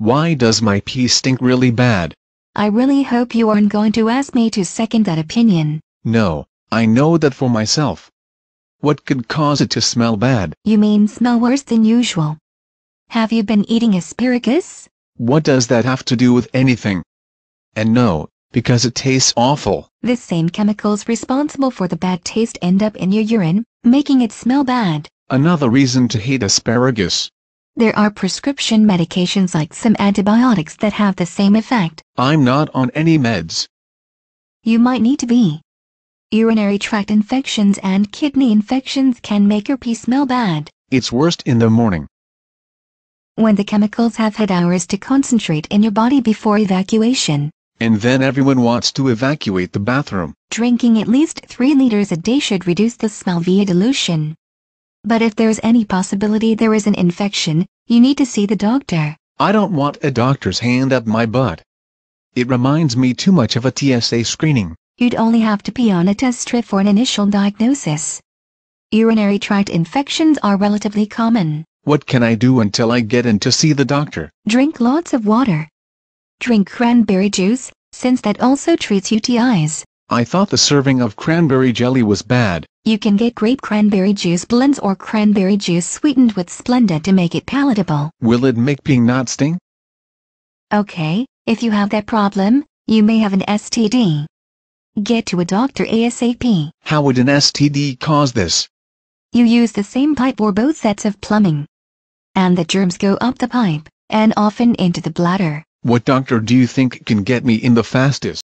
Why does my pee stink really bad? I really hope you aren't going to ask me to second that opinion. No, I know that for myself. What could cause it to smell bad? You mean smell worse than usual. Have you been eating asparagus? What does that have to do with anything? And no, because it tastes awful. The same chemicals responsible for the bad taste end up in your urine, making it smell bad. Another reason to hate asparagus. There are prescription medications like some antibiotics that have the same effect. I'm not on any meds. You might need to be. Urinary tract infections and kidney infections can make your pee smell bad. It's worst in the morning. When the chemicals have had hours to concentrate in your body before evacuation. And then everyone wants to evacuate the bathroom. Drinking at least 3 liters a day should reduce the smell via dilution. But if there's any possibility there is an infection, you need to see the doctor. I don't want a doctor's hand up my butt. It reminds me too much of a TSA screening. You'd only have to pee on a test strip for an initial diagnosis. Urinary tract infections are relatively common. What can I do until I get in to see the doctor? Drink lots of water. Drink cranberry juice, since that also treats UTIs. I thought the serving of cranberry jelly was bad. You can get grape cranberry juice blends or cranberry juice sweetened with Splenda to make it palatable. Will it make ping not sting? Okay, if you have that problem, you may have an STD. Get to a doctor ASAP. How would an STD cause this? You use the same pipe or both sets of plumbing. And the germs go up the pipe, and often into the bladder. What doctor do you think can get me in the fastest?